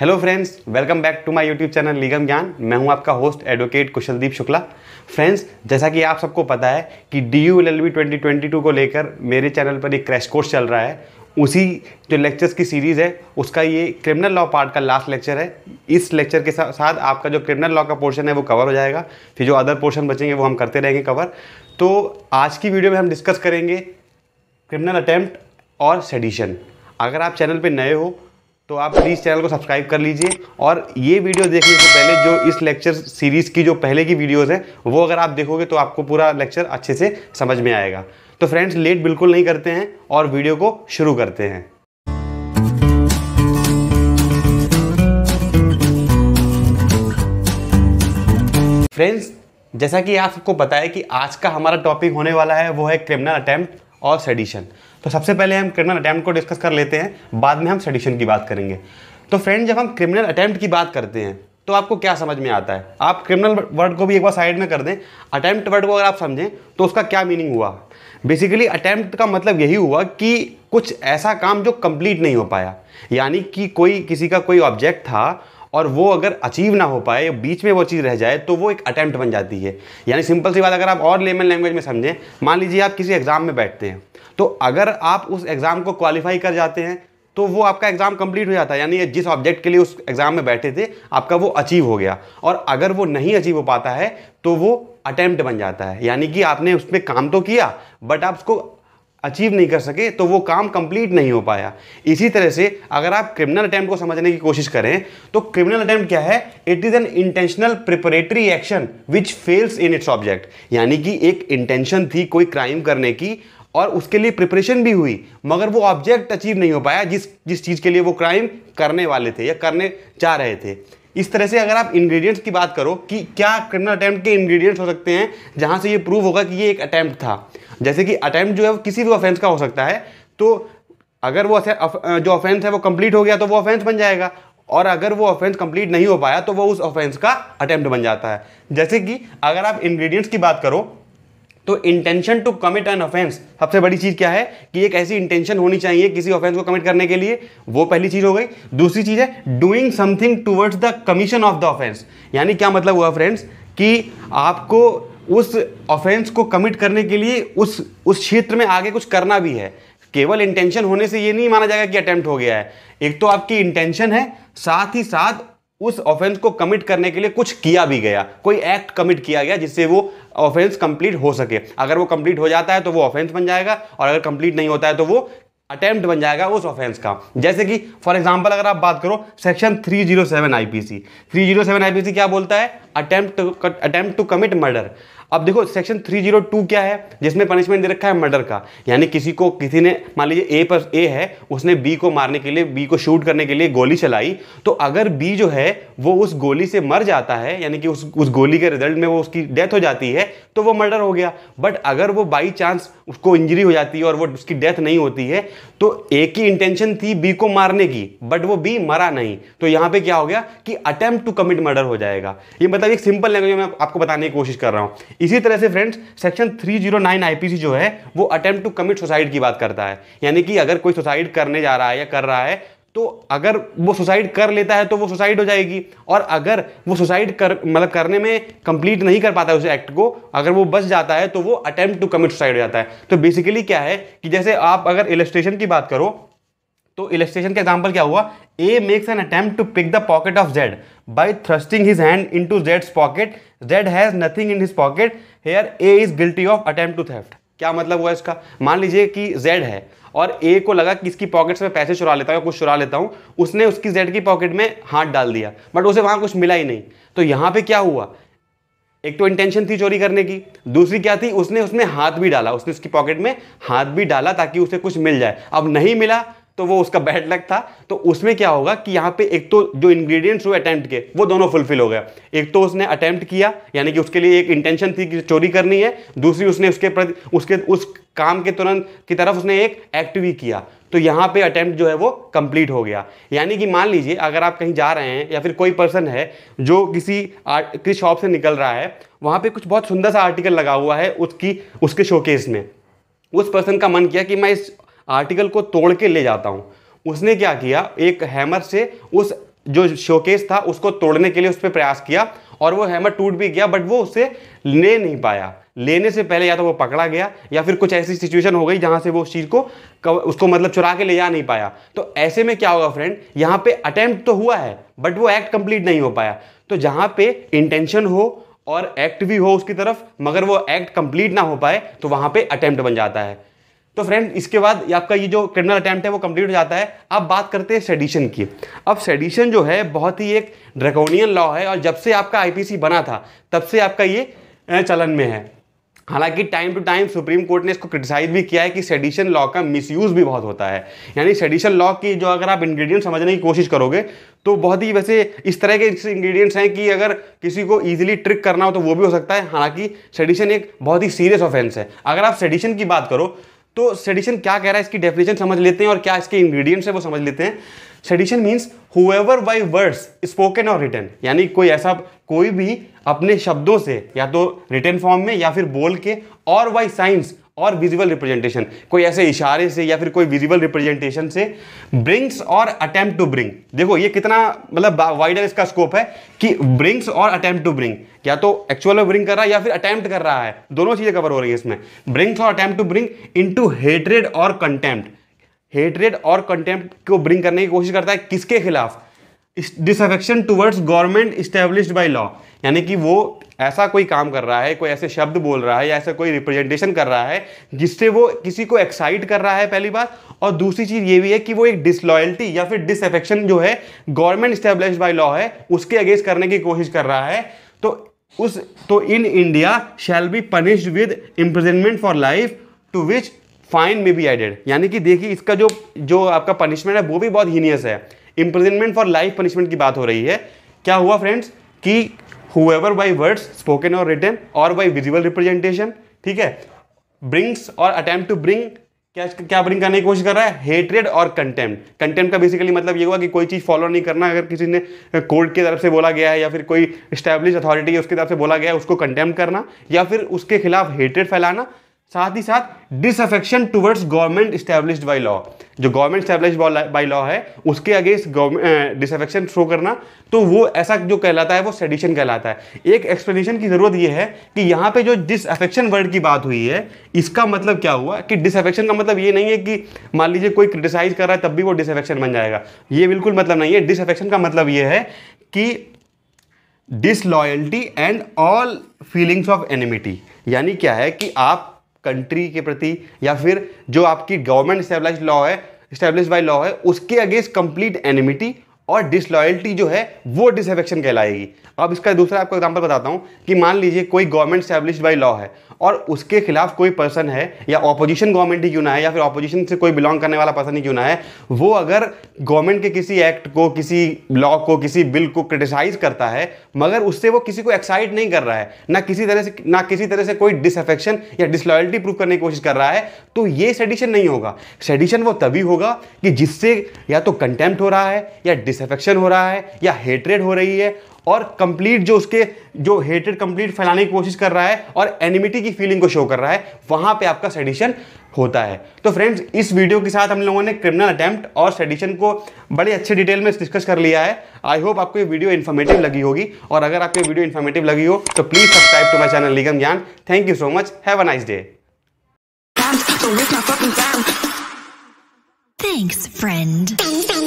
Hello friends welcome back to my YouTube channel legum Gyan मैं हूं आपका host advocate Kushaldeep Shukla friends जैसा कि आप सबको पता है कि D U L L twenty twenty two को लेकर मेरे चैनल पर एक क्रैश कोर्स चल रहा है उसी जो लेक्चर्स की सीरीज़ है उसका ये क्रिमिनल लॉ पार्ट का लास्ट लेक्चर है इस लेक्चर के साथ साथ आपका जो क्रिमिनल लॉ का पोर्शन है वो कवर हो जाएगा फिर जो अदर पोर्शन बचेंगे वो हम करते रहेंगे कवर तो आज की वीडियो में हम डिस्कस करेंगे क्रिमिनल अटैम्प्ट और सेडिशन अगर आप चैनल पर नए हो तो आप प्लीज़ चैनल को सब्सक्राइब कर लीजिए और ये वीडियो देखने से पहले जो इस लेक्चर सीरीज़ की जो पहले की वीडियोज़ हैं वो अगर आप देखोगे तो आपको पूरा लेक्चर अच्छे से समझ में आएगा तो फ्रेंड्स लेट बिल्कुल नहीं करते हैं और वीडियो को शुरू करते हैं फ्रेंड्स जैसा कि आप सबको पता है कि आज का हमारा टॉपिक होने वाला है वो है क्रिमिनल अटैम्प्ट और सेडिशन तो सबसे पहले हम क्रिमिनल अटैम्प्ट को डिस्कस कर लेते हैं बाद में हम सेडिशन की बात करेंगे तो फ्रेंड जब हम क्रिमिनल अटैम्प्ट की बात करते हैं तो आपको क्या समझ में आता है आप क्रिमिनल वर्ड को भी एक बार साइड में कर दें अटैम्प्ट वर्ड को अगर आप समझें तो उसका क्या मीनिंग हुआ बेसिकली अटैम्प्ट का मतलब यही हुआ कि कुछ ऐसा काम जो कंप्लीट नहीं हो पाया यानी कि कोई किसी का कोई ऑब्जेक्ट था और वो अगर अचीव ना हो पाए बीच में वो चीज़ रह जाए तो वो एक अटैम्प्ट बन जाती है यानी सिंपल सी बात अगर आप और लेमन लैंग्वेज में समझें मान लीजिए आप किसी एग्ज़ाम में बैठते हैं तो अगर आप उस एग्ज़ाम को क्वालिफाई कर जाते हैं तो वो आपका एग्ज़ाम कंप्लीट हो जाता है यानी जिस ऑब्जेक्ट के लिए उस एग्ज़ाम में बैठे थे आपका वो अचीव हो गया और अगर वो नहीं अचीव हो पाता है तो वो अटैम्प्ट बन जाता है यानी कि आपने उसमें काम तो किया बट आप उसको अचीव नहीं कर सके तो वो काम कंप्लीट नहीं हो पाया इसी तरह से अगर आप क्रिमिनल अटैम्प्ट को समझने की कोशिश करें तो क्रिमिनल अटैम्प्ट क्या है it is an intentional preparatory action which fails in its object यानी कि एक इंटेंशन थी कोई क्राइम करने की और उसके लिए प्रिपरेशन भी हुई मगर वो ऑब्जेक्ट अचीव नहीं हो पाया जिस जिस चीज़ के लिए वो क्राइम करने वाले थे या करने जा रहे थे इस तरह से अगर आप इंग्रेडिएंट्स की बात करो कि क्या क्रिमिनल अटैम्प्ट के इंग्रेडिएंट्स हो सकते हैं जहां से ये प्रूव होगा कि ये एक अटैम्प्ट था जैसे कि अटैम्प्ट जो है वो किसी भी ऑफेंस का हो सकता है तो अगर वो जो ऑफेंस है वो कंप्लीट हो गया तो वो ऑफेंस बन जाएगा और अगर वो ऑफेंस कंप्लीट नहीं हो पाया तो वो उस ऑफेंस का अटैम्प्ट बन जाता है जैसे कि अगर आप इंग्रेडिएंट्स की बात करो तो intention to commit an offence सबसे बड़ी चीज़ क्या है कि एक ऐसी इंटेंशन होनी चाहिए किसी ऑफेंस को कमिट करने के लिए वो पहली चीज़ हो गई दूसरी चीज़ है doing something towards the commission of the offence यानी क्या मतलब हुआ फ्रेंड्स कि आपको उस ऑफेंस को कमिट करने के लिए उस उस क्षेत्र में आगे कुछ करना भी है केवल इंटेंशन होने से ये नहीं माना जाएगा कि अटेम्प्ट हो गया है एक तो आपकी इंटेंशन है साथ ही साथ उस ऑफेंस को कमिट करने के लिए कुछ किया भी गया कोई एक्ट कमिट किया गया जिससे वो ऑफेंस कंप्लीट हो सके अगर वो कंप्लीट हो जाता है तो वो ऑफेंस बन जाएगा और अगर कंप्लीट नहीं होता है तो वो अटेम्प्ट बन जाएगा उस ऑफेंस का जैसे कि फॉर एग्जांपल अगर आप बात करो सेक्शन 307 आईपीसी 307 आईपीसी क्या बोलता है attempt attempt to commit murder अब देखो सेक्शन 302 क्या है जिसमें पनिशमेंट दे रखा है मर्डर का यानी किसी को किसी ने मान लीजिए ए पर ए है उसने बी को मारने के लिए बी को शूट करने के लिए गोली चलाई तो अगर बी जो है वो उस गोली से मर जाता है यानी कि उस उस गोली के रिजल्ट में वो उसकी डेथ हो जाती है तो वो मर्डर हो गया बट अगर वो बाई चांस उसको इंजरी हो जाती है और वो उसकी डेथ नहीं होती है तो ए की इंटेंशन थी बी को मारने की बट वो बी मरा नहीं तो यहाँ पर क्या हो गया कि अटैम्प्ट टू कमिट मर्डर हो जाएगा ये मतलब मतलब एक सिंपल लैंग्वेज में आपको बताने की कोशिश कर रहा हूँ इसी तरह से फ्रेंड्स सेक्शन 309 आईपीसी जो है वो अटेम्प्ट टू कमिट सुसाइड की बात करता है यानी कि अगर कोई सुसाइड करने जा रहा है या कर रहा है तो अगर वो सुसाइड कर लेता है तो वो सुसाइड हो जाएगी और अगर वो सुसाइड कर मतलब करने में कंप्लीट नहीं कर पाता है उस एक्ट को अगर वो बच जाता है तो वो अटेम्प्ट टू कमिट सुसाइड हो जाता है तो बेसिकली क्या है कि जैसे आप अगर इलेस्ट्रेशन की बात करो तो इलेक्ट्रेशन का एग्जाम्पल क्या हुआ A makes an attempt to pick the pocket of Z by thrusting his hand into जेड्स pocket Z has nothing in his pocket here A is guilty of attempt to theft क्या मतलब हुआ इसका मान लीजिए कि Z है और ए को लगा कि इसकी पॉकेट से पैसे चुरा लेता हूँ कुछ चुरा लेता हूँ उसने उसकी जेड की पॉकेट में हाथ डाल दिया बट उसे वहाँ कुछ मिला ही नहीं तो यहाँ पे क्या हुआ एक तो इंटेंशन थी चोरी करने की दूसरी क्या थी उसने उसमें हाथ भी डाला उसने उसकी पॉकेट में हाथ भी डाला ताकि उसे कुछ मिल जाए अब नहीं मिला तो वो उसका बैड लक था तो उसमें क्या होगा कि यहाँ पे एक तो जो इंग्रेडिएंट्स हुए अटैम्प्ट के वो दोनों फुलफिल हो गया एक तो उसने अटैम्प्ट किया यानी कि उसके लिए एक इंटेंशन थी कि चोरी करनी है दूसरी उसने उसके प्रति उसके उस काम के तुरंत की तरफ उसने एक एक्ट भी किया तो यहाँ पे अटैम्प्ट जो है वो कंप्लीट हो गया यानी कि मान लीजिए अगर आप कहीं जा रहे हैं या फिर कोई पर्सन है जो किसी किसी शॉप से निकल रहा है वहाँ पे कुछ बहुत सुंदर सा आर्टिकल लगा हुआ है उसकी उसके शोकेस में उस पर्सन का मन किया कि मैं इस आर्टिकल को तोड़ के ले जाता हूँ उसने क्या किया एक हैमर से उस जो शोकेस था उसको तोड़ने के लिए उस पर प्रयास किया और वो हैमर टूट भी गया बट वो उसे ले नहीं पाया लेने से पहले या तो वो पकड़ा गया या फिर कुछ ऐसी सिचुएशन हो गई जहाँ से वो उस चीज़ को उसको मतलब चुरा के ले जा नहीं पाया तो ऐसे में क्या होगा फ्रेंड यहाँ पे अटैम्प्ट तो हुआ है बट वो एक्ट कंप्लीट नहीं हो पाया तो जहाँ पे इंटेंशन हो और एक्ट भी हो उसकी तरफ मगर वो एक्ट कंप्लीट ना हो पाए तो वहाँ पे अटैम्प्ट बन जाता है तो फ्रेंड इसके बाद आपका ये जो क्रिमिनल अटैम्प्ट है वो कंप्लीट हो जाता है अब बात करते हैं सेडिशन की अब सेडिशन जो है बहुत ही एक ड्रैकोनियन लॉ है और जब से आपका आईपीसी बना था तब से आपका ये चलन में है हालांकि time to time supreme court ने इसको क्रिटिसाइज भी किया है कि सेडिशन लॉ का मिसयूज भी बहुत होता है यानी सेडिशन लॉ की जो अगर आप इंग्रेडिएंट समझने की कोशिश करोगे तो बहुत ही वैसे इस तरह के इंग्रेडिएंट्स हैं कि अगर किसी को ईजिली ट्रिक करना हो तो वो भी हो सकता है हालांकि सेडिशन एक बहुत ही सीरियस ऑफेंस है अगर आप सेडिशन की बात करो तो सेडिशन क्या कह रहा है इसकी डेफिनेशन समझ लेते हैं और क्या इसके इंग्रेडिएंट्स है वो समझ लेते हैं sedition means whoever by words spoken or written यानी कोई ऐसा कोई भी अपने शब्दों से या तो रिटर्न फॉर्म में या फिर बोल के और by signs or visual representation कोई ऐसे इशारे से या फिर कोई विजुअल रिप्रेजेंटेशन से brings or attempt to bring देखो ये कितना मतलब वाइडर इसका स्कोप है कि brings or attempt to bring या तो एक्चुअल में ब्रिंग कर रहा है या फिर अटैम्प्ट कर रहा है दोनों चीज़ें कवर हो रही है इसमें bring or attempt to bring into hatred or contempt hatred or contempt को ब्रिंग करने की कोशिश करता है किसके खिलाफ disaffection towards government establish by law यानी कि वो ऐसा कोई काम कर रहा है कोई ऐसे शब्द बोल रहा है या ऐसा कोई रिप्रेजेंटेशन कर रहा है जिससे वो किसी को एक्साइट कर रहा है पहली बात और दूसरी चीज़ ये भी है कि वो एक डिसलॉयल्टी या फिर डिसअफेक्शन जो है गवर्नमेंट स्टेब्लिश बाई लॉ है उसके अगेंस्ट करने की कोशिश कर रहा है तो उस तो in India shall be punished with imprisonment for life to which fine may be added यानी कि देखिए इसका जो जो आपका पनिशमेंट है वो भी बहुत हीनियस है इम्प्रिजनमेंट फॉर लाइफ पनिशमेंट की बात हो रही है क्या हुआ फ्रेंड्स कि whoever by words spoken or written or by visual representation ठीक है ब्रिंग्स और अटैम्प्ट टू ब्रिंग क्या क्या ब्रिंग करने की कोशिश कर रहा है हेट्रेड और कंटेम्प्ट कंटेम्प्ट का बेसिकली मतलब ये हुआ कि कोई चीज़ फॉलो नहीं करना अगर किसी ने कोर्ट की तरफ से बोला गया है या फिर कोई स्टैब्लिश अथॉरिटी है उसकी तरफ से बोला गया है उसको कंटेम्प्ट करना या फिर उसके खिलाफ हेट्रेड फैलाना साथ ही साथ disaffection towards government established by law जो गवर्नमेंट स्टैब्लिश बाई लॉ है उसके अगेंस्ट डिसअफेक्शन शो करना तो वो ऐसा जो कहलाता है वो सेडिशन कहलाता है एक एक्सप्लेनेशन की ज़रूरत ये है कि यहाँ पे जो डिसअफेक्शन वर्ड की बात हुई है इसका मतलब क्या हुआ कि डिसअफेक्शन का मतलब ये नहीं है कि मान लीजिए कोई क्रिटिसाइज कर रहा है तब भी वो डिसअफेक्शन बन जाएगा ये बिल्कुल मतलब नहीं है डिसअफेक्शन का मतलब ये है कि disloyalty and all feelings of enmity यानी क्या है कि आप कंट्री के प्रति या फिर जो आपकी गवर्नमेंट स्टेब्लिश लॉ है स्टैब्लिश बाई लॉ है उसके अगेंस्ट कंप्लीट एनिमिटी और डिसलॉयल्टी जो है वो डिसफेक्शन कहलाएगी अब इसका दूसरा आपको एग्जाम्पल बताता हूँ कि मान लीजिए कोई गवर्नमेंट स्टैब्लिश बाई लॉ है और उसके खिलाफ कोई पर्सन है या ऑपोजिशन गवर्नमेंट ही क्यों ना है या फिर ऑपोजिशन से कोई बिलोंग करने वाला पर्सन ही क्यों ना है वो अगर गवर्नमेंट के किसी एक्ट को किसी लॉ को किसी बिल को क्रिटिसाइज करता है मगर उससे वो किसी को एक्साइट नहीं कर रहा है ना किसी तरह से ना किसी तरह से कोई डिसफेक्शन या डिसलॉयल्टी प्रूव करने की कोशिश कर रहा है तो ये सेडिशन नहीं होगा सेडिशन वो तभी होगा कि जिससे या तो कंटेम्प्ट हो रहा है या डिस डिसफेक्शन हो रहा है या हेटरेड हो रही है और कंप्लीट जो उसके जो हेटेड कंप्लीट फैलाने की कोशिश कर रहा है और एनिमिटी की फीलिंग को शो कर रहा है वहां पे आपका सेडिशन होता है तो फ्रेंड्स इस वीडियो के साथ हम लोगों ने क्रिमिनल अटैम्प्ट और सेडिशन को बड़े अच्छे डिटेल में डिस्कस कर लिया है आई होप आपको ये वीडियो इन्फॉर्मेटिव लगी होगी और अगर आपको वीडियो इन्फॉर्मेटिव लगी हो तो प्लीज़ सब्सक्राइब टू तो माई channel legum Gyan thank you so much have a nice day Thanks, friend.